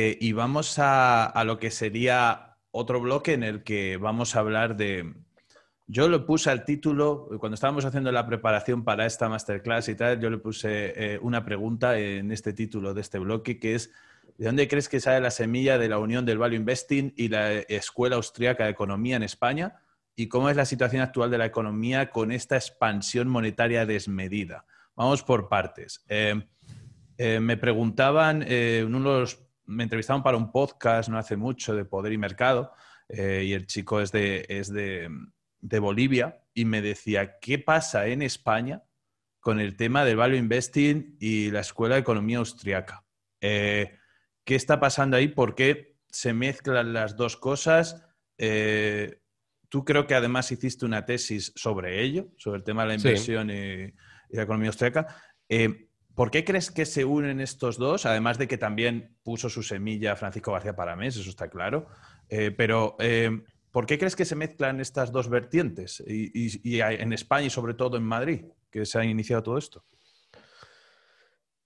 Eh, y vamos a, lo que sería otro bloque en el que vamos a hablar de... Yo le puse al título, cuando estábamos haciendo la preparación para esta masterclass y tal, yo le puse eh, una pregunta en este título de este bloque, que es, ¿de dónde crees que sale la semilla de la unión del Value Investing y la Escuela Austriaca de Economía en España? ¿Y cómo es la situación actual de la economía con esta expansión monetaria desmedida? Vamos por partes. Eh, me preguntaban en uno de los me entrevistaron para un podcast no hace mucho de Poder y Mercado eh, y el chico es, de, Bolivia y me decía, ¿qué pasa en España con el tema del value investing y la Escuela de Economía Austriaca? Eh, ¿Qué está pasando ahí? ¿Por qué se mezclan las dos cosas? Eh, tú creo que además hiciste una tesis sobre ello, sobre el tema de la inversión y, la economía austriaca. Eh, ¿Por qué crees que se unen estos dos? Además de que también puso su semilla Francisco García Paramés, eso está claro. Eh, pero, eh, ¿por qué crees que se mezclan estas dos vertientes? Y, en España y sobre todo en Madrid, que se ha iniciado todo esto.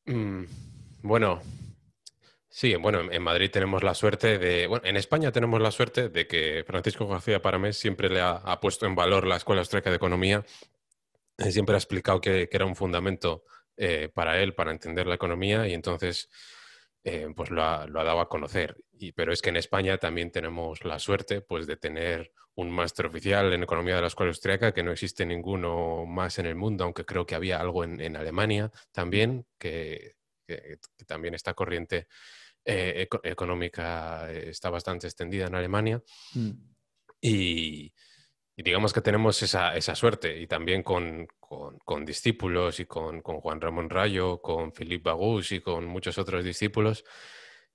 Mm, bueno, sí, bueno, en Madrid tenemos la suerte de. Bueno, en España tenemos la suerte de que Francisco García Paramés siempre le ha, puesto en valor la Escuela Austriaca de Economía. Eh, siempre ha explicado que era un fundamento eh, para él, para entender la economía, y entonces eh, pues lo ha, dado a conocer. Y, pero es que en España también tenemos la suerte pues, de tener un máster oficial en Economía de la Escuela Austriaca, que no existe ninguno más en el mundo, aunque creo que había algo en, Alemania también, que, también esta corriente eh, económica está bastante extendida en Alemania. Mm. Y, digamos que tenemos esa, suerte y también con, discípulos y con, Juan Ramón Rayo, con Philippe Bagus y con muchos otros discípulos,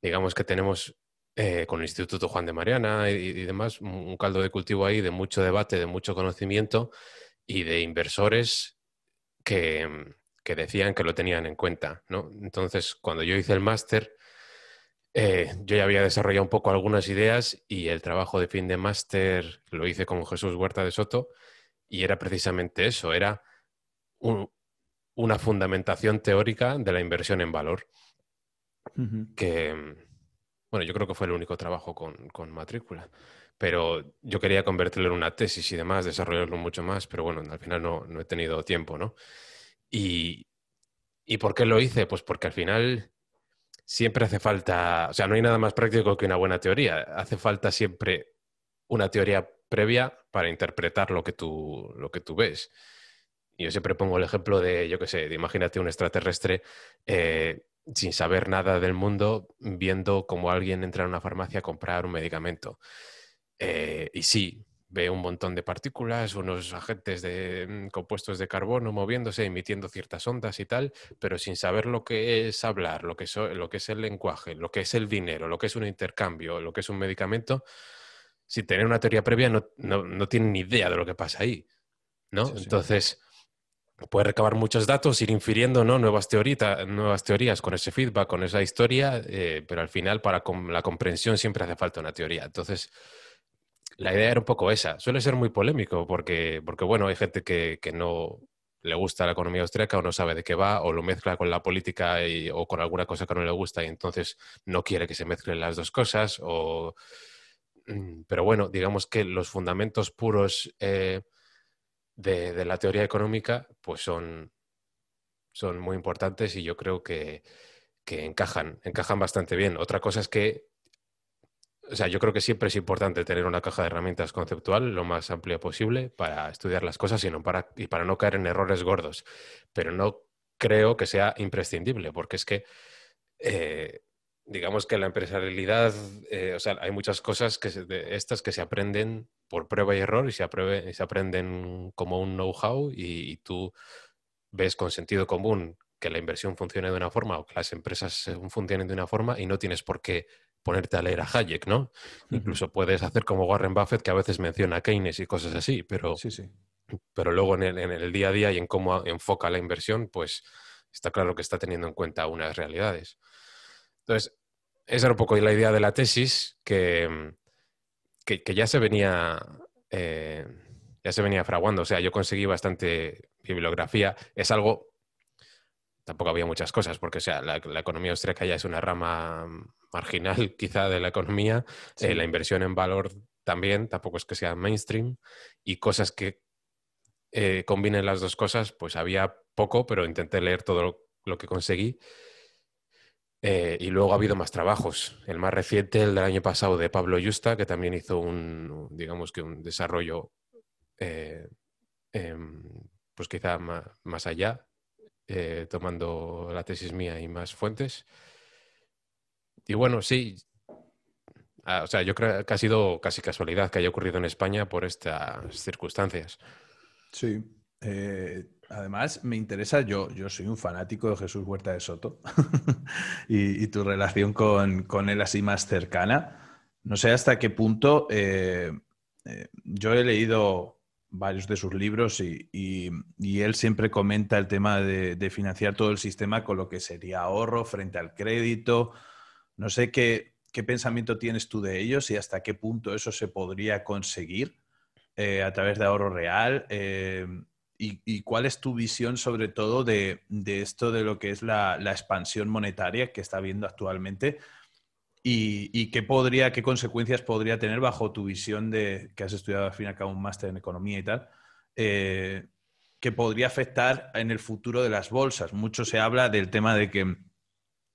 digamos que tenemos eh, con el Instituto Juan de Mariana y, demás un caldo de cultivo ahí de mucho debate, de mucho conocimiento y de inversores que, decían que lo tenían en cuenta. ¿no? Entonces, cuando yo hice el máster, eh, yo ya había desarrollado un poco algunas ideas y el trabajo de fin de máster lo hice con Jesús Huerta de Soto y era precisamente eso, era una fundamentación teórica de la inversión en valor. Que, bueno, yo creo que fue el único trabajo con, matrícula, pero yo quería convertirlo en una tesis y demás, desarrollarlo mucho más, pero bueno, al final no, no he tenido tiempo, ¿no? Y, ¿Y por qué lo hice? Pues porque al final siempre hace falta, o sea, no hay nada más práctico que una buena teoría. Hace falta siempre una teoría previa para interpretar lo que tú, lo que tú ves. Yo siempre pongo el ejemplo de, yo qué sé, de imagínate un extraterrestre eh, sin saber nada del mundo, viendo cómo alguien entra en una farmacia a comprar un medicamento. Eh, y sí, ve un montón de partículas, unos agentes de mm, compuestos de carbono moviéndose, emitiendo ciertas ondas y tal, pero sin saber lo que es hablar, lo que, lo que es el lenguaje, lo que es el dinero, lo que es un intercambio, lo que es un medicamento, sin tener una teoría previa no, no, no tienen ni idea de lo que pasa ahí, ¿no? Entonces, puede recabar muchos datos, ir infiriendo nuevas, teorita, nuevas teorías con ese feedback, con esa historia, eh, pero al final para la comprensión siempre hace falta una teoría. Entonces, la idea era un poco esa. Suele ser muy polémico porque, porque bueno, hay gente que, no le gusta la economía austriaca o no sabe de qué va o lo mezcla con la política o con alguna cosa que no le gusta y entonces no quiere que se mezclen las dos cosas. Mm, pero bueno, digamos que los fundamentos puros eh, de, la teoría económica pues son, son muy importantes y yo creo que, que encajan, encajan bastante bien. Otra cosa es que o sea, yo creo que siempre es importante tener una caja de herramientas conceptual lo más amplia posible para estudiar las cosas y, para, y para no caer en errores gordos. Pero no creo que sea imprescindible, porque es que, eh, digamos que la empresarialidad, eh, o sea, hay muchas cosas que estas que se aprenden por prueba y error y se, aprenden como un know-how y, y tú ves con sentido común que la inversión funcione de una forma o que las empresas eh, funcionen de una forma y no tienes por qué ponerte a leer a Hayek, ¿no? Incluso puedes hacer como Warren Buffett, que a veces menciona Keynes y cosas así, pero, sí, sí. pero luego en el, día a día y en cómo enfoca la inversión, pues está claro que está teniendo en cuenta unas realidades. Entonces, esa era un poco la idea de la tesis, que, que, ya se venía... Eh, ya se venía fraguando. O sea, yo conseguí bastante bibliografía. Es algo. Tampoco había muchas cosas, porque o sea, la, la economía austríaca ya es una rama marginal quizá de la economía, eh, la inversión en valor también, tampoco es que sea mainstream, y cosas que eh, combinen las dos cosas, pues había poco, pero intenté leer todo lo, que conseguí. Eh, y luego ha habido más trabajos. El más reciente, el del año pasado, de Pablo Yusta, que también hizo un, digamos que un desarrollo, em, pues quizá más, más allá, tomando la tesis mía y más fuentes y bueno, sí. Ah, o sea, yo creo que ha sido casi casualidad que haya ocurrido en España por estas circunstancias. Sí. Eh, además, me interesa, yo, yo soy un fanático de Jesús Huerta de Soto y, tu relación con, con, él así más cercana. No sé hasta qué punto eh, eh, yo he leído varios de sus libros y, y, él siempre comenta el tema de, de, financiar todo el sistema con lo que sería ahorro frente al crédito, no sé qué, pensamiento tienes tú de ellos y hasta qué punto eso se podría conseguir eh, a través de ahorro real. Eh, y, cuál es tu visión sobre todo de, esto de lo que es la, expansión monetaria que está viendo actualmente y, qué podría, qué consecuencias podría tener bajo tu visión de que has estudiado al fin y al cabo un máster en economía y tal, eh, que podría afectar en el futuro de las bolsas. Mucho se habla del tema de que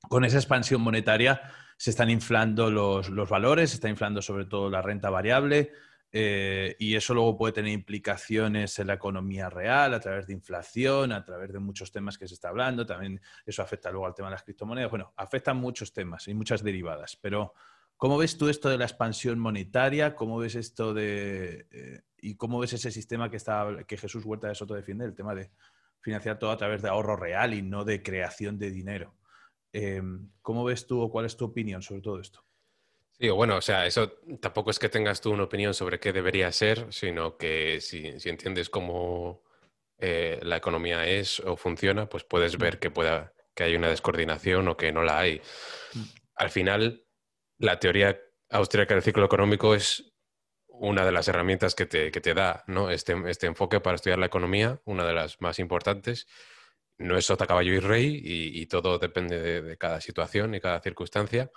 con esa expansión monetaria se están inflando los, valores, se está inflando sobre todo la renta variable eh, y eso luego puede tener implicaciones en la economía real a través de inflación, a través de muchos temas que se está hablando, también eso afecta luego al tema de las criptomonedas, bueno, afectan muchos temas y muchas derivadas, pero ¿cómo ves tú esto de la expansión monetaria? ¿Cómo ves esto de... Eh, y cómo ves ese sistema que, está, que Jesús Huerta de Soto defiende, el tema de financiar todo a través de ahorro real y no de creación de dinero? Em, ¿Cómo ves tú o cuál es tu opinión sobre todo esto? Sí, bueno, o sea, eso tampoco es que tengas tú una opinión sobre qué debería ser, sino que si, si entiendes cómo eh, la economía es o funciona, pues puedes ver que, pueda, que hay una descoordinación o que no la hay. Al final, la teoría austríaca del ciclo económico es una de las herramientas que te, que te da ¿no? este, este enfoque para estudiar la economía, una de las más importantes no es sota, caballo y rey y, todo depende de, cada situación y cada circunstancia,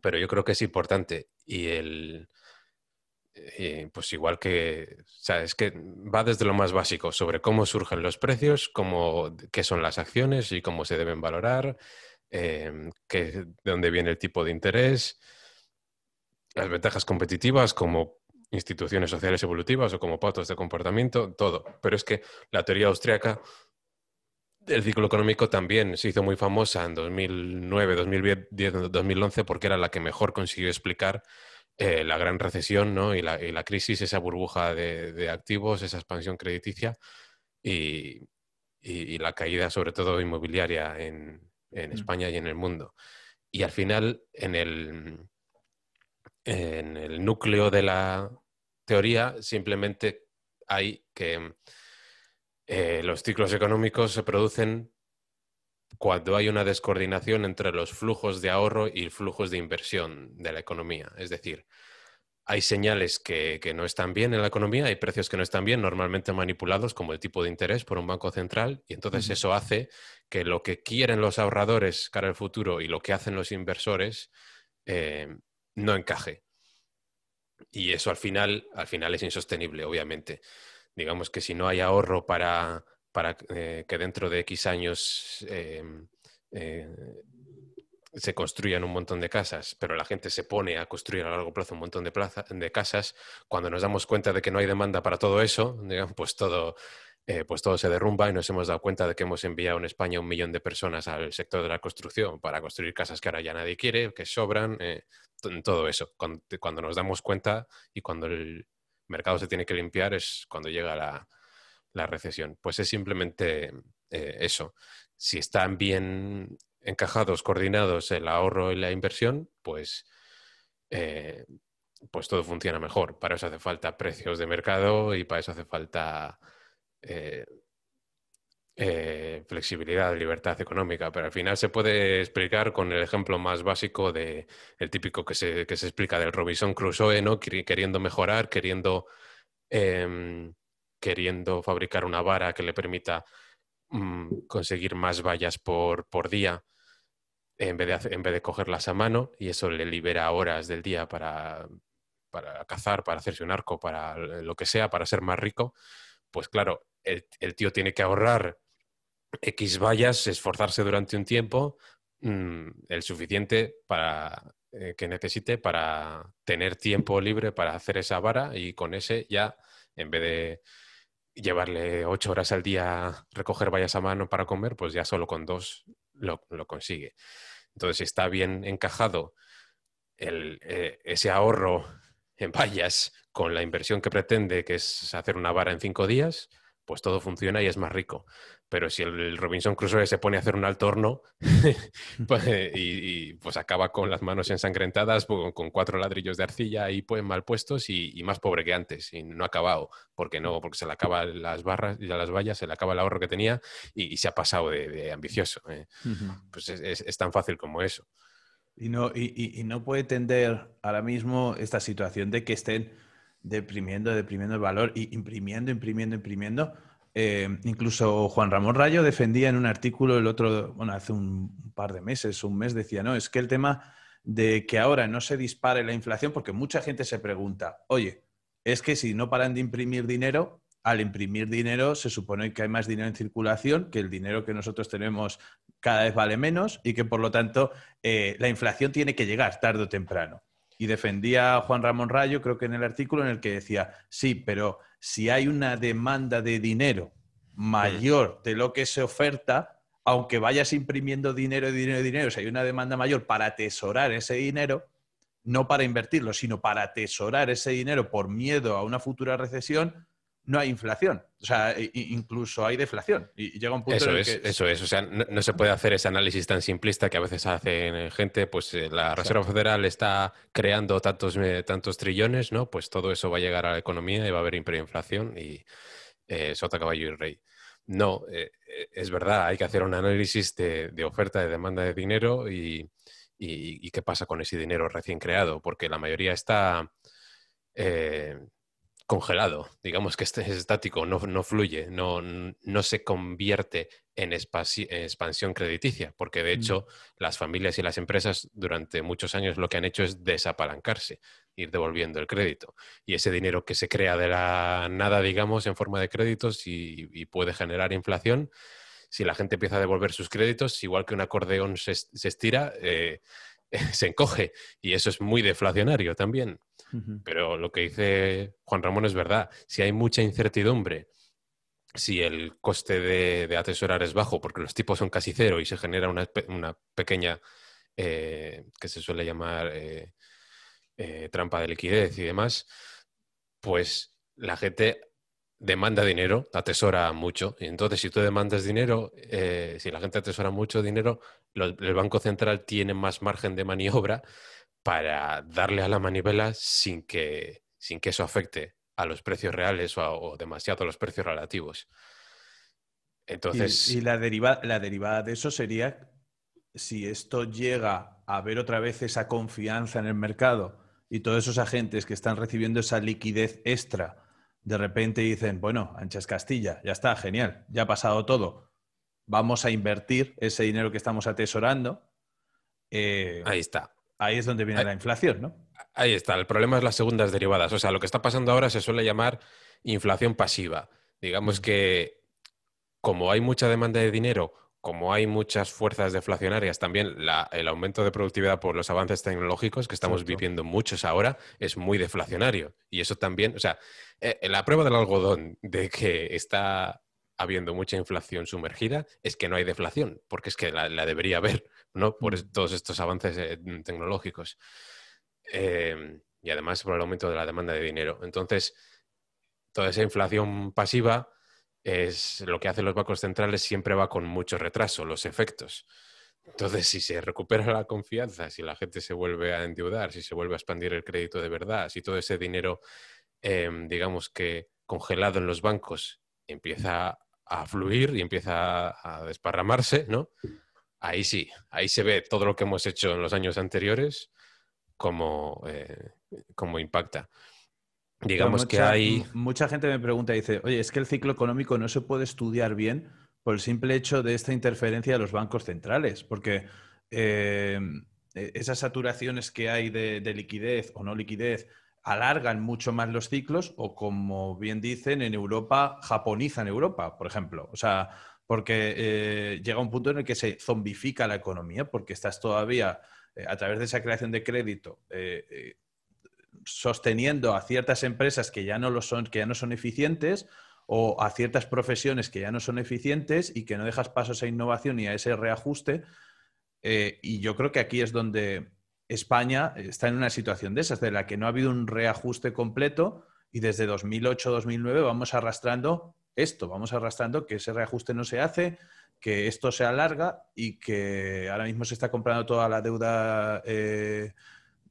pero yo creo que es importante y el... Eh, pues igual que, o sea, es que va desde lo más básico sobre cómo surgen los precios, cómo, qué son las acciones y cómo se deben valorar, em, qué, de dónde viene el tipo de interés, las ventajas competitivas como instituciones sociales evolutivas o como patos de comportamiento, todo. Pero es que la teoría austriaca el ciclo económico también se hizo muy famosa en 2009, 2010, 2011 porque era la que mejor consiguió explicar eh, la gran recesión ¿no? y, la, crisis, esa burbuja de, activos, esa expansión crediticia y, la caída sobre todo inmobiliaria en, mm. España y en el mundo. Y al final, en en el núcleo de la teoría, simplemente hay que eh, los ciclos económicos se producen cuando hay una descoordinación entre los flujos de ahorro y flujos de inversión de la economía. Es decir, hay señales que, no están bien en la economía, hay precios que no están bien, normalmente manipulados como el tipo de interés por un banco central, y entonces eso hace que lo que quieren los ahorradores cara al futuro y lo que hacen los inversores eh, no encaje. Y eso al final, al final es insostenible, obviamente digamos que si no hay ahorro para, eh, que dentro de X años em, eh, se construyan un montón de casas, pero la gente se pone a construir a largo plazo un montón de, de casas, cuando nos damos cuenta de que no hay demanda para todo eso, pues todo... Eh, pues todo se derrumba y nos hemos dado cuenta de que hemos enviado en España un millón de personas al sector de la construcción para construir casas que ahora ya nadie quiere, que sobran, todo eso. cuando, nos damos cuenta y cuando el, mercado se tiene que limpiar es cuando llega la, la recesión. Pues es simplemente eh, eso. Si están bien encajados, coordinados el ahorro y la inversión, pues, eh, pues todo funciona mejor. Para eso hace falta precios de mercado y para eso hace falta eh, eh, flexibilidad, libertad económica, pero al final se puede explicar con el ejemplo más básico de el típico que se, explica del Robinson Crusoe, ¿no? Queriendo mejorar, queriendo, em, queriendo fabricar una vara que le permita mm, conseguir más vallas por, día. En vez, de, en vez de cogerlas a mano, y eso le libera horas del día para, cazar, para hacerse un arco, para lo que sea, para ser más rico, pues claro, el tío tiene que ahorrar X vallas, esforzarse durante un tiempo, mm, el suficiente para eh, que necesite para tener tiempo libre para hacer esa vara y con ese ya, en vez de llevarle ocho horas al día recoger vallas a mano para comer, pues ya solo con dos lo, consigue. Entonces, si está bien encajado eh, ese ahorro en vallas con la inversión que pretende, que es hacer una vara en cinco días, pues todo funciona y es más rico pero si el, Robinson Crusoe se pone a hacer un alto pues, y, pues acaba con las manos ensangrentadas, pues, con cuatro ladrillos de arcilla ahí pues, mal puestos y, más pobre que antes, y no ha acabado, porque no, porque se le acaba las barras y las vallas, se le acaba el ahorro que tenía y, se ha pasado de, ambicioso. ¿eh? Pues es, tan fácil como eso. Y no, y, no puede tender ahora mismo esta situación de que estén deprimiendo, deprimiendo el valor y imprimiendo, imprimiendo, imprimiendo eh, incluso Juan Ramón Rayo defendía en un artículo el otro, bueno, hace un par de meses, un mes, decía, no, es que el tema de que ahora no se dispare la inflación, porque mucha gente se pregunta, oye, es que si no paran de imprimir dinero, al imprimir dinero se supone que hay más dinero en circulación, que el dinero que nosotros tenemos cada vez vale menos y que por lo tanto eh, la inflación tiene que llegar tarde o temprano. Y defendía Juan Ramón Rayo, creo que en el artículo en el que decía, sí, pero si hay una demanda de dinero mm. mayor de lo que se oferta, aunque vayas imprimiendo dinero, dinero, dinero, si hay una demanda mayor para atesorar ese dinero, no para invertirlo, sino para atesorar ese dinero por miedo a una futura recesión, no hay inflación. O sea, incluso hay deflación. Y llega un punto eso en el es, Eso es, o sea, no, se puede hacer ese análisis tan simplista que a veces hacen eh, gente, pues eh, la Reserva Federal está creando tantos, eh, tantos trillones, ¿no? Pues todo eso va a llegar a la economía y va a haber inflación y eh, sota, caballo y rey. No, es verdad, hay que hacer un análisis de, oferta, de demanda de dinero y, y, qué pasa con ese dinero recién creado, porque la mayoría está congelado, digamos que este es estático, no, fluye, no, se convierte en, expansión crediticia, porque de mm. hecho las familias y las empresas durante muchos años lo que han hecho es desapalancarse, ir devolviendo el crédito. Y ese dinero que se crea de la nada, digamos, en forma de créditos y, puede generar inflación, si la gente empieza a devolver sus créditos, igual que un acordeón se, estira, eh, se encoge y eso es muy deflacionario también. Pero lo que dice Juan Ramón es verdad. Si hay mucha incertidumbre, si el coste de, atesorar es bajo, porque los tipos son casi cero y se genera una, pequeña, eh, que se suele llamar eh, eh, trampa de liquidez y demás, pues la gente demanda dinero, atesora mucho. Y entonces, si tú demandas dinero, si la gente atesora mucho dinero, el Banco Central tiene más margen de maniobra para darle a la manivela sin que, sin que eso afecte a los precios reales o, demasiado a los precios relativos. Entonces... Y, la, la derivada de eso sería si esto llega a ver otra vez esa confianza en el mercado y todos esos agentes que están recibiendo esa liquidez extra, de repente dicen, bueno, Anchas Castilla, ya está, genial, ya ha pasado todo. Vamos a invertir ese dinero que estamos atesorando. Eh, Ahí está. Ahí es donde viene la inflación, ¿no? Ahí está, el problema es las segundas derivadas. O sea, lo que está pasando ahora se suele llamar inflación pasiva. Digamos mm. que como hay mucha demanda de dinero, como hay muchas fuerzas deflacionarias, también el aumento de productividad por los avances tecnológicos que estamos viviendo muchos ahora es muy deflacionario. Y eso también, o sea, eh, eh, la prueba del algodón de que está habiendo mucha inflación sumergida es que no hay deflación, porque es que la debería haber. ¿no? por todos estos avances eh, mm, tecnológicos. Em, y además por el aumento de la demanda de dinero. Entonces, toda esa inflación pasiva es lo que hacen los bancos centrales, siempre va con mucho retraso, los efectos. Entonces, si se recupera la confianza, si la gente se vuelve a endeudar, si se vuelve a expandir el crédito de verdad, si todo ese dinero, em, digamos que congelado en los bancos, empieza a fluir y empieza a desparramarse, ¿no? ahí sí, ahí se ve todo lo que hemos hecho en los años anteriores, como, eh, impacta. Digamos que hay... Mucha gente me pregunta, y dice, oye, es que el ciclo económico no se puede estudiar bien por el simple hecho de esta interferencia de los bancos centrales, porque eh, e, esas saturaciones que hay de, liquidez o no liquidez alargan mucho más los ciclos o, como bien dicen, en Europa, japonizan Europa, por ejemplo. O sea, porque eh, llega un punto en el que se zombifica la economía, porque estás todavía, eh, a través de esa creación de crédito, eh, sosteniendo a ciertas empresas que ya no lo son, que ya no son eficientes, o a ciertas profesiones que ya no son eficientes y que no dejas paso a innovación y a ese reajuste. y yo creo que aquí es donde España está en una situación de esas, de la que no ha habido un reajuste completo y desde 2008-2009 vamos arrastrando esto, vamos arrastrando que ese reajuste no se hace, que esto se alarga y que ahora mismo se está comprando toda la deuda. Eh,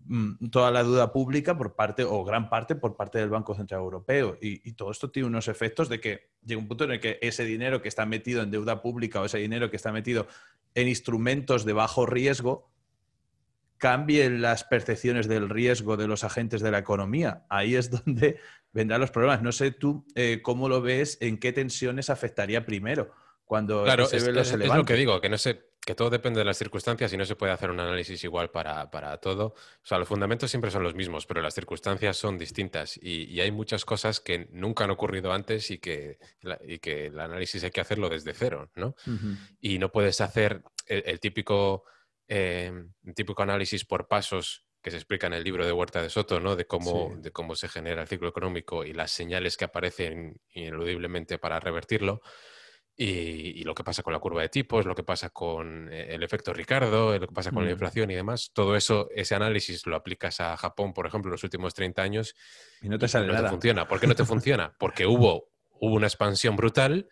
mm, toda la deuda pública por parte, o gran parte, por parte del Banco Central Europeo. Y, y, todo esto tiene unos efectos de que llega un punto en el que ese dinero que está metido en deuda pública o ese dinero que está metido en instrumentos de bajo riesgo cambien las percepciones del riesgo de los agentes de la economía. Ahí es donde vendrán los problemas. No sé tú eh, cómo lo ves, en qué tensiones afectaría primero cuando claro, se es, lo que digo, que no sé que todo depende de las circunstancias y no se puede hacer un análisis igual para, todo. O sea, los fundamentos siempre son los mismos, pero las circunstancias son distintas y, hay muchas cosas que nunca han ocurrido antes y que, que el análisis hay que hacerlo desde cero, ¿no? Y no puedes hacer el típico Em, un típico análisis por pasos que se explica en el libro de Huerta de Soto, ¿no? De cómo, de cómo se genera el ciclo económico y las señales que aparecen ineludiblemente para revertirlo. Y, lo que pasa con la curva de tipos, lo que pasa con eh, el efecto Ricardo, eh, lo que pasa con la mm. inflación y demás, todo eso, ese análisis lo aplicas a Japón, por ejemplo, en los últimos 30 años. Y no te sale nada. funciona. ¿Por qué no te funciona? Porque hubo, una expansión brutal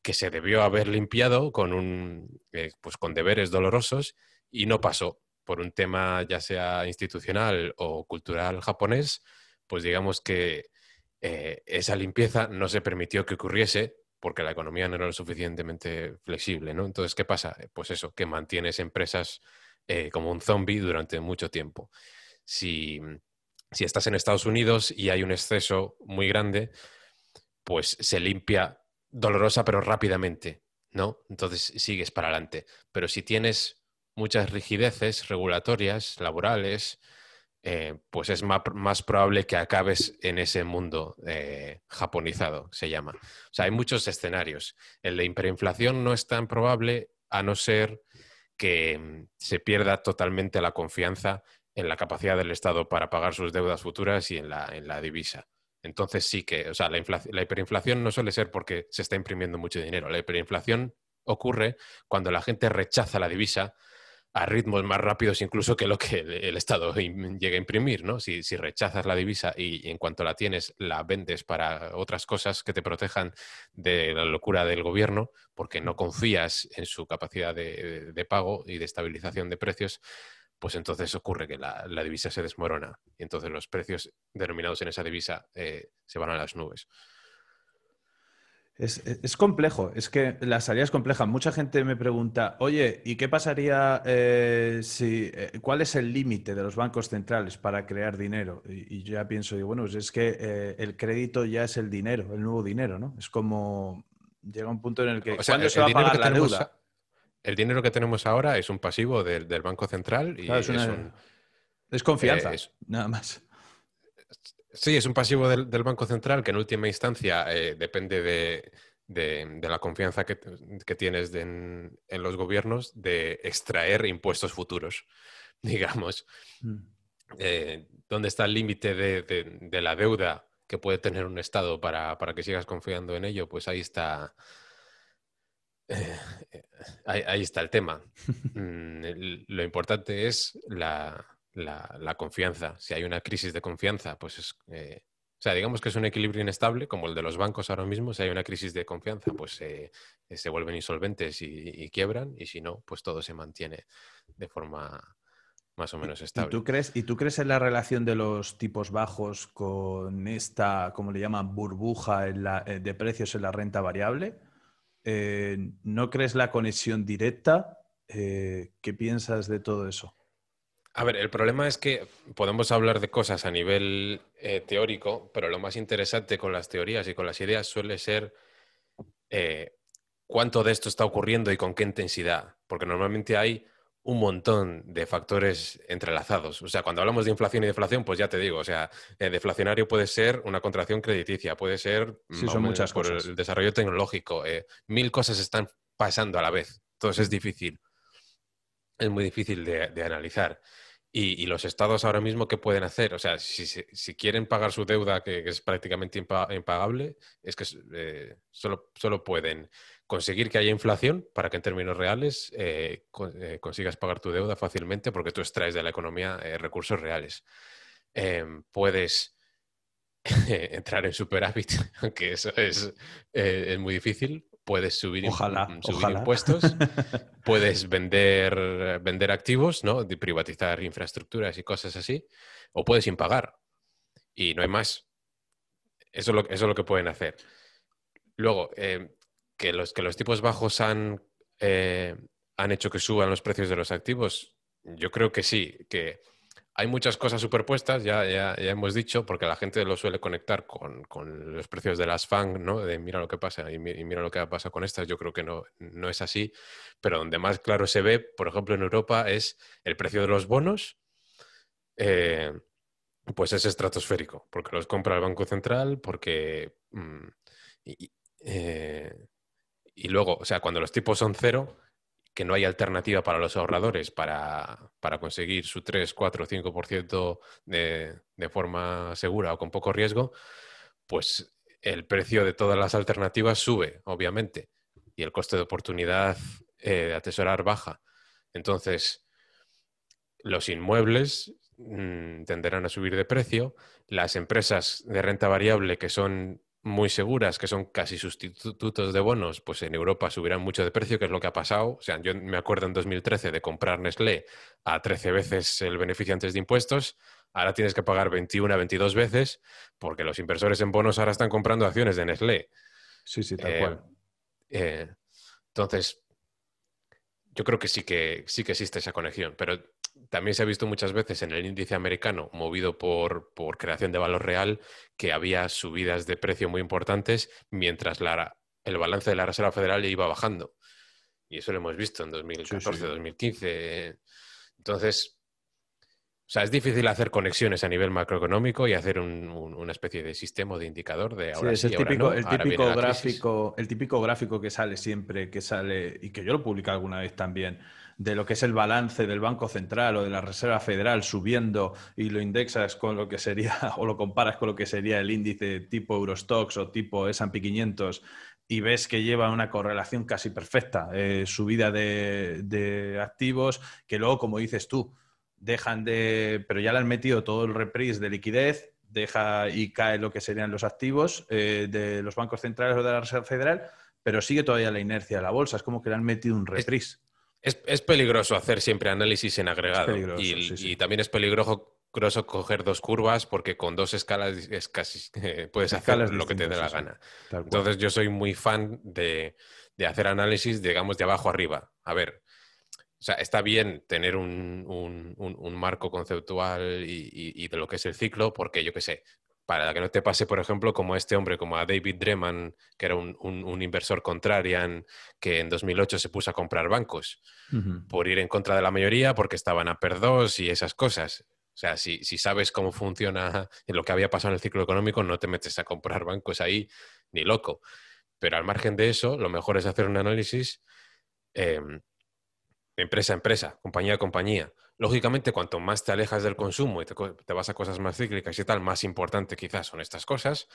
que se debió haber limpiado con, un, eh, pues con deberes dolorosos y no pasó por un tema ya sea institucional o cultural japonés, pues digamos que eh, esa limpieza no se permitió que ocurriese porque la economía no era lo suficientemente flexible, ¿no? Entonces, ¿qué pasa? Pues eso, que mantienes empresas eh, como un zombie durante mucho tiempo. Si, si estás en Estados Unidos y hay un exceso muy grande, pues se limpia dolorosa pero rápidamente, ¿no? Entonces sigues para adelante. Pero si tienes muchas rigideces regulatorias, laborales, eh, pues es más, probable que acabes en ese mundo eh, japonizado, se llama. O sea, hay muchos escenarios. El de hiperinflación no es tan probable a no ser que mm, se pierda totalmente la confianza en la capacidad del Estado para pagar sus deudas futuras y en la, divisa. Entonces sí que, o sea, la hiperinflación no suele ser porque se está imprimiendo mucho dinero. La hiperinflación ocurre cuando la gente rechaza la divisa a ritmos más rápidos incluso que lo que el, Estado llega a imprimir, ¿no? Si, rechazas la divisa y, en cuanto la tienes la vendes para otras cosas que te protejan de la locura del gobierno, porque no confías en su capacidad de, pago y de estabilización de precios, pues entonces ocurre que la, divisa se desmorona y entonces los precios denominados en esa divisa eh, se van a las nubes. E, es, complejo, es que la salida es compleja. Mucha gente me pregunta, oye, ¿y qué pasaría eh, si, eh, cuál es el límite de los bancos centrales para crear dinero? Y, yo ya pienso, y bueno, pues es que eh, el crédito ya es el dinero, el nuevo dinero, ¿no? Es como, llega un punto en el que, el, se va a pagar la El dinero que tenemos ahora es un pasivo del, Banco Central y un, es, confianza, nada más. Sí, es un pasivo del, Banco Central que en última instancia eh, depende de, la confianza que, tienes en, los gobiernos de extraer impuestos futuros, digamos. Mm. Eh, ¿Dónde está el límite de, la deuda que puede tener un Estado para, que sigas confiando en ello? Pues ahí está, eh, ahí, está el tema. Mm, lo importante es la, la, confianza. Si hay una crisis de confianza, pues es... Eh, o sea, digamos que es un equilibrio inestable, como el de los bancos ahora mismo. Si hay una crisis de confianza, pues eh, eh, se vuelven insolventes y, quiebran, y si no, pues todo se mantiene de forma más o menos estable. ¿Y tú crees, y tú crees en la relación de los tipos bajos con esta, como le llaman, burbuja de precios en la renta variable? ¿No crees la conexión directa? ¿Qué piensas de todo eso? A ver, el problema es que podemos hablar de cosas a nivel eh, teórico, pero lo más interesante con las teorías y con las ideas suele ser eh, cuánto de esto está ocurriendo y con qué intensidad, porque normalmente hay un montón de factores entrelazados. O sea, cuando hablamos de inflación y deflación, pues ya te digo, o sea, deflacionario puede ser una contracción crediticia, puede ser mm, por el desarrollo tecnológico, eh, mil cosas están pasando a la vez, entonces es difícil, es muy difícil de analizar. Y, los estados ahora mismo, ¿qué pueden hacer? O sea, si, quieren pagar su deuda, que, es prácticamente impagable, es que eh, solo, pueden conseguir que haya inflación para que en términos reales eh, eh, consigas pagar tu deuda fácilmente porque tú extraes de la economía recursos reales. Em, puedes entrar en superávit, aunque eso es, es muy difícil, puedes subir, mm, impuestos, puedes vender, eh, vender activos, ¿no? privatizar infraestructuras y cosas así, o puedes impagar. Y no hay más. Eso es lo, lo que pueden hacer. Luego, eh, que, los, que los tipos bajos han, eh, han hecho que suban los precios de los activos, yo creo que sí, que hay muchas cosas superpuestas, ya, ya, ya, hemos dicho, porque la gente lo suele conectar con, los precios de las FANG, ¿no? De mira lo que pasa y, mira lo que ha pasado con estas. Yo creo que no, es así, pero donde más claro se ve, por ejemplo, en Europa, es el precio de los bonos, eh, pues es estratosférico, porque los compra el Banco Central, porque... Mm, eh, y luego, o sea, cuando los tipos son cero, que no hay alternativa para los ahorradores para, conseguir su 3, 4, 5% de, de forma segura o con poco riesgo, pues el precio de todas las alternativas sube, obviamente, y el coste de oportunidad eh, de atesorar baja. Entonces, los inmuebles mm, tenderán a subir de precio, las empresas de renta variable que son muy seguras, que son casi sustitutos de bonos, pues en Europa subirán mucho de precio, que es lo que ha pasado. O sea, yo me acuerdo en 2013 de comprar Nestlé a 13 veces el beneficio antes de impuestos, ahora tienes que pagar 21 22 veces, porque los inversores en bonos ahora están comprando acciones de Nestlé. Sí, sí, tal eh, cual. Eh, entonces, yo creo que sí que sí que existe esa conexión, pero también se ha visto muchas veces en el índice americano, movido por, creación de valor real, que había subidas de precio muy importantes mientras el balance de la Reserva Federal iba bajando. Y eso lo hemos visto en 2014, 2015. Entonces, o sea, es difícil hacer conexiones a nivel macroeconómico y hacer una especie de sistema de indicador de ahora sí, es el típico, gráfico, el típico gráfico que sale siempre, que sale y que yo lo publico alguna vez también de lo que es el balance del Banco Central o de la Reserva Federal subiendo y lo indexas con lo que sería o lo comparas con lo que sería el índice tipo Eurostox o tipo S&P 500 y ves que lleva una correlación casi perfecta, eh, subida de, activos que luego, como dices tú, dejan de, pero ya le han metido todo el reprise de liquidez, deja y cae lo que serían los activos eh, de los bancos centrales o de la Reserva Federal, pero sigue todavía la inercia de la bolsa. Es como que le han metido un reprise. Es, peligroso hacer siempre análisis en agregado. Y, también es peligroso coger dos curvas porque con dos escalas es casi, eh, puedes hacer lo que te dé la gana. Entonces yo soy muy fan de, hacer análisis, digamos, de abajo arriba. A ver, o sea, está bien tener un, marco conceptual y, y, de lo que es el ciclo porque yo qué sé, para que no te pase, por ejemplo, como a este hombre, como a David Dreman, que era un, inversor contrarian, que en 2008 se puso a comprar bancos por ir en contra de la mayoría, porque estaban a per y esas cosas. O sea, si, sabes cómo funciona lo que había pasado en el ciclo económico, no te metes a comprar bancos ahí ni loco. Pero al margen de eso, lo mejor es hacer un análisis em, empresa a empresa, compañía a compañía. Lógicamente, cuanto más te alejas del consumo y te, vas a cosas más cíclicas y tal, más importante quizás son estas cosas,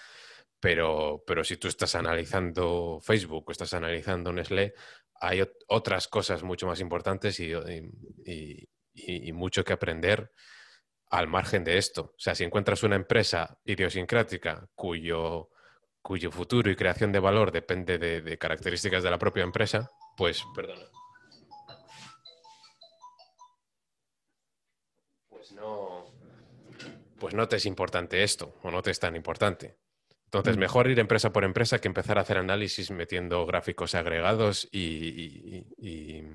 pero, si tú estás analizando Facebook o estás analizando Nestlé, hay otras cosas mucho más importantes y, mucho que aprender al margen de esto. O sea, si encuentras una empresa idiosincrática cuyo, cuyo futuro y creación de valor depende de, características de la propia empresa, pues, pues no, pues no te es importante esto o no te es tan importante. Entonces, mm. mejor ir empresa por empresa que empezar a hacer análisis metiendo gráficos agregados y, y, y,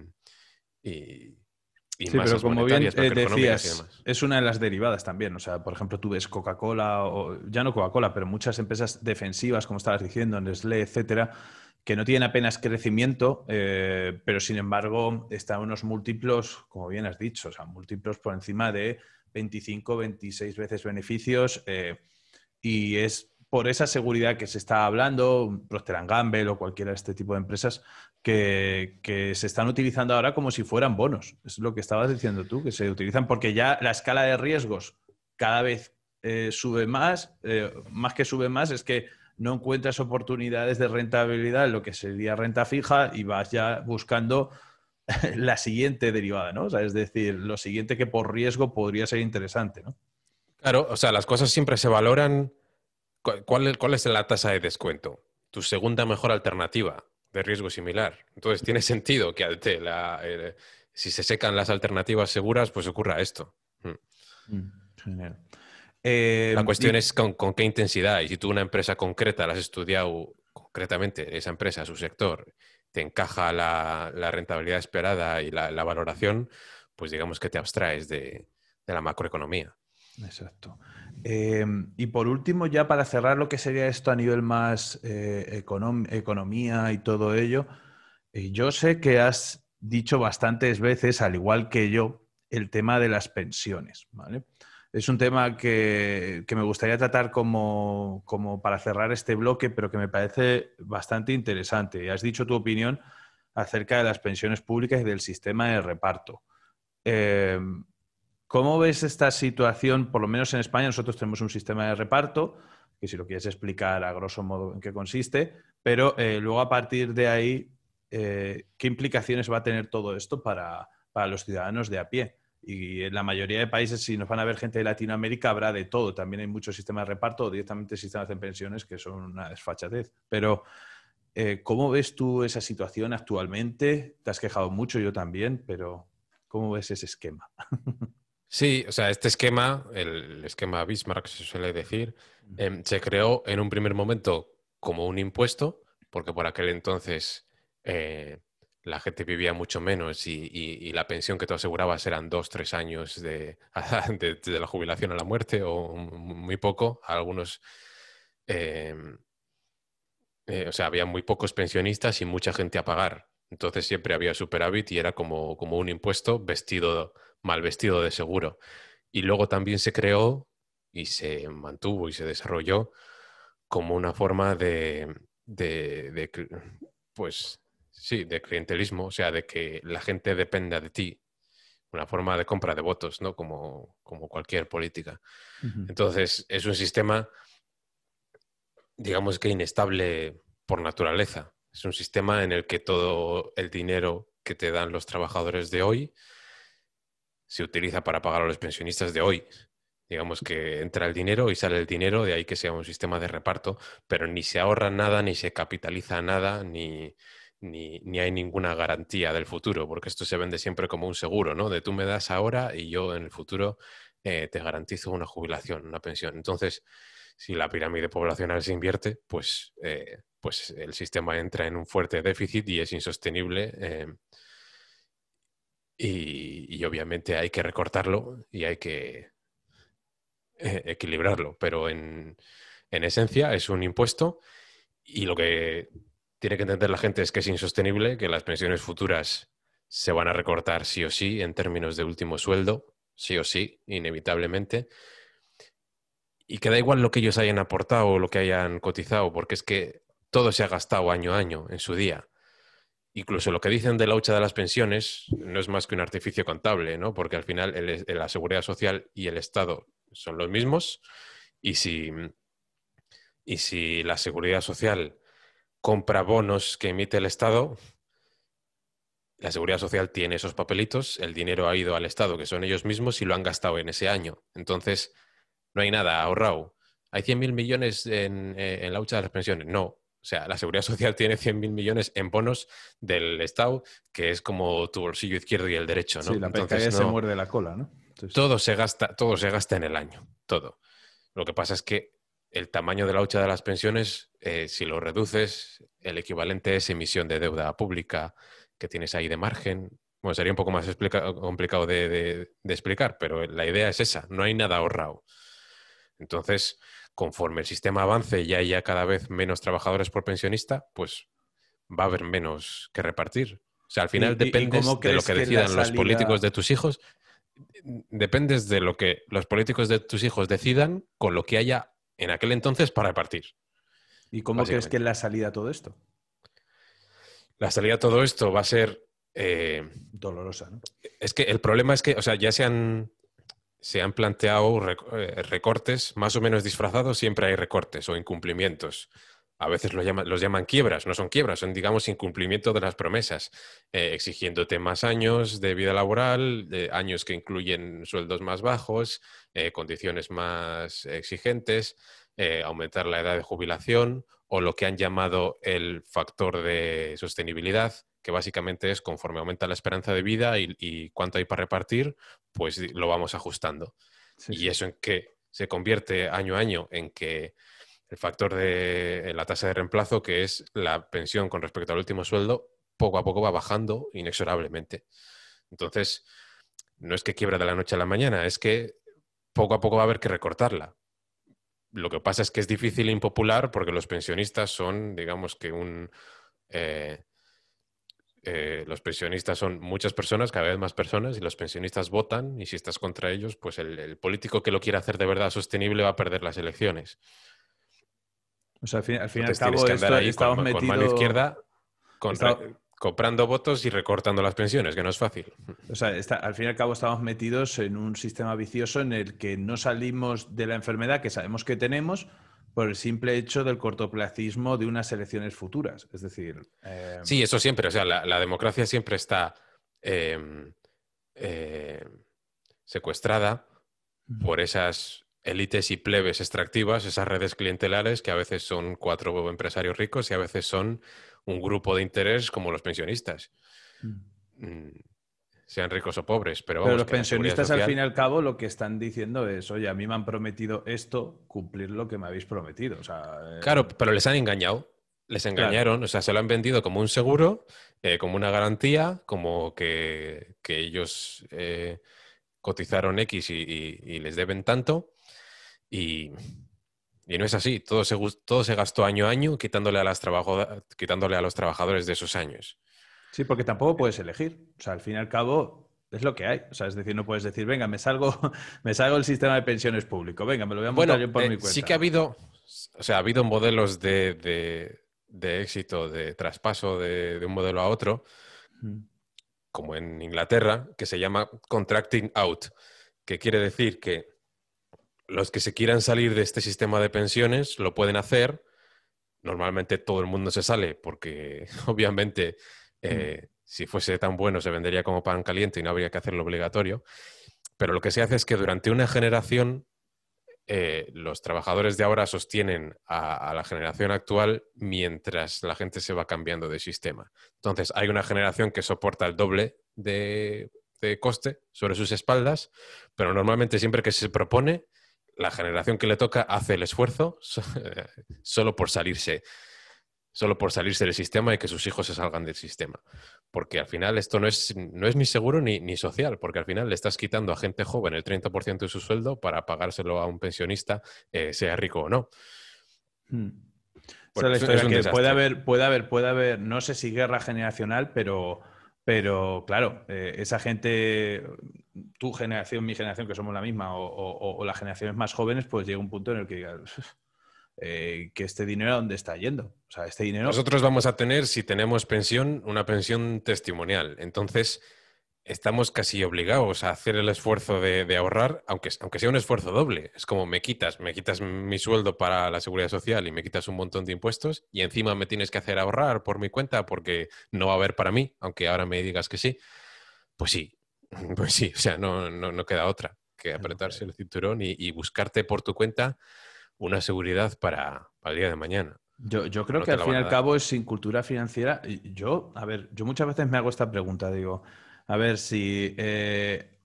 y y es una de las derivadas también. O sea, por ejemplo, tú ves Coca-Cola, o ya no Coca-Cola, pero muchas empresas defensivas, como estabas diciendo, Nestlé, etcétera, que no tienen apenas crecimiento, eh, pero sin embargo están unos múltiplos, como bien has dicho, o sea, múltiplos por encima de 25, 26 veces beneficios eh, y es por esa seguridad que se está hablando, Procter Gamble o cualquiera de este tipo de empresas, que, se están utilizando ahora como si fueran bonos. Es lo que estabas diciendo tú, que se utilizan porque ya la escala de riesgos cada vez eh, sube más, más que sube más, es que no encuentras oportunidades de rentabilidad, lo que sería renta fija, y vas ya buscando la siguiente derivada, ¿no? O sea, es decir, lo siguiente que por riesgo podría ser interesante, ¿no? Claro, o sea, las cosas siempre se valoran. ¿Cuál, cuál es la tasa de descuento? Tu segunda mejor alternativa de riesgo similar. Entonces, tiene sentido que la, si se secan las alternativas seguras, pues ocurra esto. Mm. Mm, genial la em, cuestión es con, qué intensidad. Y si tú una empresa concreta la has estudiado concretamente, esa empresa, su sector, te encaja la, rentabilidad esperada y la, valoración, pues digamos que te abstraes de, la macroeconomía. Exacto. Em, y por último, ya para cerrar lo que sería esto a nivel más eh, economía y todo ello, eh, yo sé que has dicho bastantes veces, al igual que yo, el tema de las pensiones, ¿vale? Es un tema que, me gustaría tratar como, para cerrar este bloque, pero que me parece bastante interesante. Has dicho tu opinión acerca de las pensiones públicas y del sistema de reparto. Eh, ¿Cómo ves esta situación? Por lo menos en España nosotros tenemos un sistema de reparto, que si lo quieres explicar a grosso modo en qué consiste, pero eh, luego a partir de ahí, eh, ¿qué implicaciones va a tener todo esto para, para los ciudadanos de a pie? Y en la mayoría de países, si nos van a ver gente de Latinoamérica, habrá de todo. También hay muchos sistemas de reparto, directamente sistemas de pensiones, que son una desfachatez. Pero, eh, ¿cómo ves tú esa situación actualmente? Te has quejado mucho, yo también, pero ¿cómo ves ese esquema? Sí, o sea, este esquema, el esquema Bismarck, se suele decir, em, se creó en un primer momento como un impuesto, porque por aquel entonces eh, la gente vivía mucho menos y, la pensión que tú asegurabas eran dos, tres años de, de, la jubilación a la muerte o muy poco. Algunos, em, eh, o sea, había muy pocos pensionistas y mucha gente a pagar. Entonces siempre había superávit y era como, como un impuesto vestido, mal vestido de seguro. Y luego también se creó y se mantuvo y se desarrolló como una forma de, de pues Sí, de clientelismo, o sea, de que la gente dependa de ti. Una forma de compra de votos, ¿no? Como, como cualquier política. Entonces, es un sistema, digamos que inestable por naturaleza. Es un sistema en el que todo el dinero que te dan los trabajadores de hoy se utiliza para pagar a los pensionistas de hoy. Digamos que entra el dinero y sale el dinero, de ahí que sea un sistema de reparto, pero ni se ahorra nada, ni se capitaliza nada, ni, ni, hay ninguna garantía del futuro, porque esto se vende siempre como un seguro, ¿no? De tú me das ahora y yo en el futuro eh, te garantizo una jubilación, una pensión. Entonces, si la pirámide poblacional se invierte, pues, eh, pues el sistema entra en un fuerte déficit y es insostenible. Eh, y, obviamente hay que recortarlo y hay que equilibrarlo, pero en esencia es un impuesto y lo que tiene que entender la gente es que es insostenible, que las pensiones futuras se van a recortar sí o sí en términos de último sueldo, sí o sí, inevitablemente. Y que da igual lo que ellos hayan aportado o lo que hayan cotizado, porque es que todo se ha gastado año a año en su día. Incluso lo que dicen de la hucha de las pensiones no es más que un artificio contable, ¿no? Porque al final la seguridad social y el Estado son los mismos. Y y si la seguridad social compra bonos que emite el Estado. La seguridad social tiene esos papelitos, el dinero ha ido al Estado, que son ellos mismos, y lo han gastado en ese año. Entonces, no hay nada ahorrado. ¿Hay 100.000 millones en, eh, la lucha de las pensiones? No. O sea, la seguridad social tiene 100.000 millones en bonos del Estado, que es como tu bolsillo izquierdo y el derecho, ¿no? Sí, la Entonces, se muerde la cola, ¿no? Todo, se gasta, todo se gasta en el año, todo. Lo que pasa es que el tamaño de la hucha de las pensiones, eh, si lo reduces, el equivalente es emisión de deuda pública que tienes ahí de margen. Bueno, sería un poco más complicado de, explicar, pero la idea es esa, no hay nada ahorrado. Entonces, conforme el sistema avance y haya cada vez menos trabajadores por pensionista, pues va a haber menos que repartir. O sea, al final depende de lo que decidan los políticos de tus hijos. Dependes de lo que los políticos de tus hijos decidan con lo que haya en aquel entonces para partir ¿Y cómo crees que es la salida a todo esto? La salida a todo esto va a ser... Eh, Dolorosa, ¿no? Es que el problema es que, o sea, ya se han planteado eh, recortes más o menos disfrazados, siempre hay recortes o incumplimientos a veces los llaman, quiebras, no son quiebras, son, digamos, incumplimiento de las promesas, eh, exigiéndote más años de vida laboral, años que incluyen sueldos más bajos, eh, condiciones más exigentes, eh, aumentar la edad de jubilación o lo que han llamado el factor de sostenibilidad, que básicamente es conforme aumenta la esperanza de vida y, cuánto hay para repartir, pues lo vamos ajustando. Y eso en que se convierte año a año en que el factor de la tasa de reemplazo, que es la pensión con respecto al último sueldo, poco a poco va bajando inexorablemente. Entonces, no es que quiebra de la noche a la mañana, es que poco a poco va a haber que recortarla. Lo que pasa es que es difícil e impopular porque los pensionistas son, digamos que un... Eh, eh, los pensionistas son muchas personas, cada vez más personas, y los pensionistas votan, y si estás contra ellos, pues el, el político que lo quiera hacer de verdad sostenible va a perder las elecciones. O sea, al fin, estamos con, izquierda comprando votos y recortando las pensiones, que no es fácil. O sea, al fin y cabo estamos metidos en un sistema vicioso en el que no salimos de la enfermedad que sabemos que tenemos por el simple hecho del cortoplacismo de unas elecciones futuras. Es decir... Em, sí, eso siempre. O sea, la, democracia siempre está em, eh, secuestrada por esas élites y plebes extractivas, esas redes clientelares que a veces son cuatro empresarios ricos y a veces son un grupo de interés como los pensionistas. Mm. Mm, sean ricos o pobres, pero vamos. Pero los pensionistas, al fin y al cabo, lo que están diciendo es: oye, a mí me han prometido esto, cumplir lo que me habéis prometido. Eh, claro, pero les han engañado. Les engañaron, o sea, se lo han vendido como un seguro, eh, como una garantía, como que, ellos eh, cotizaron X y les deben tanto y, no es así. Todo se, todo se gastó año a año quitándole a, las quitándole a los trabajadores de esos años. Sí, porque tampoco puedes elegir. O sea, al fin y al cabo es lo que hay. O sea, es decir, no puedes decir, venga, me salgo, me salgo del sistema de pensiones público, venga, me lo voy a montar yo por eh, mi cuenta. Sí que ha habido, o sea, ha habido modelos de, éxito, de traspaso de, un modelo a otro, mm. como en Inglaterra, que se llama contracting out, que quiere decir que los que se quieran salir de este sistema de pensiones lo pueden hacer. Normalmente todo el mundo se sale porque obviamente eh, mm. si fuese tan bueno se vendería como pan caliente y no habría que hacerlo obligatorio. Pero lo que se hace es que durante una generación eh, los trabajadores de ahora sostienen a, la generación actual mientras la gente se va cambiando de sistema. Entonces, hay una generación que soporta el doble de coste sobre sus espaldas, pero normalmente siempre que se propone la generación que le toca hace el esfuerzo solo por salirse, solo por salirse del sistema y que sus hijos se salgan del sistema. Porque al final esto no es, no es ni seguro ni, ni social, porque al final le estás quitando a gente joven el 30% de su sueldo para pagárselo a un pensionista, eh, sea rico o no. puede haber, puede haber, puede haber, no sé si guerra generacional, pero, pero claro, eh, esa gente tu generación, mi generación, que somos la misma, o, las generaciones más jóvenes, pues llega un punto en el que digas, eh, que este dinero a dónde está yendo. O sea, este dinero... Nosotros vamos a tener, si tenemos pensión, una pensión testimonial. Entonces, estamos casi obligados a hacer el esfuerzo de, ahorrar, aunque, aunque, sea un esfuerzo doble. Es como me quitas, me quitas mi sueldo para la seguridad social y me quitas un montón de impuestos y encima me tienes que hacer ahorrar por mi cuenta porque no va a haber para mí, aunque ahora me digas que sí. Pues sí, Pues sí, o sea, no, no, queda otra que apretarse el cinturón y, buscarte por tu cuenta una seguridad para, el día de mañana. Yo, creo que al fin y al cabo es sin cultura financiera. Yo, a ver, yo muchas veces me hago esta pregunta, digo, a ver si eh,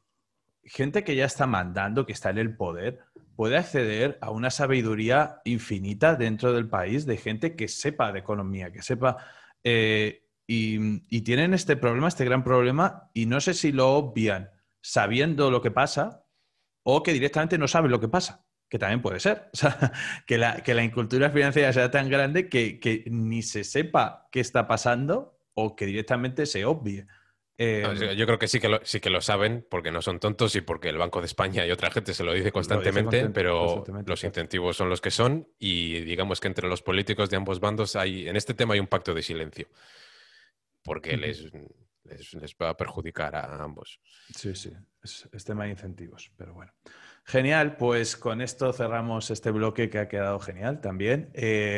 gente que ya está mandando, que está en el poder, puede acceder a una sabiduría infinita dentro del país de gente que sepa de economía, que sepa eh, y, tienen este problema, este gran problema, y no sé si lo obvian sabiendo lo que pasa o que directamente no saben lo que pasa, que también puede ser. O sea, que la, incultura financiera sea tan grande que, ni se sepa qué está pasando o que directamente se obvie. Em, yo, creo que sí que, lo, sí que lo saben porque no son tontos y porque el Banco de España y otra gente se lo dice constantemente, pero los incentivos son los que son y digamos que entre los políticos de ambos bandos hay, en este tema hay un pacto de silencio porque les, les, va a perjudicar a ambos. Sí, sí, es, tema de incentivos, pero bueno. Genial, pues con esto cerramos este bloque que ha quedado genial también. Eh,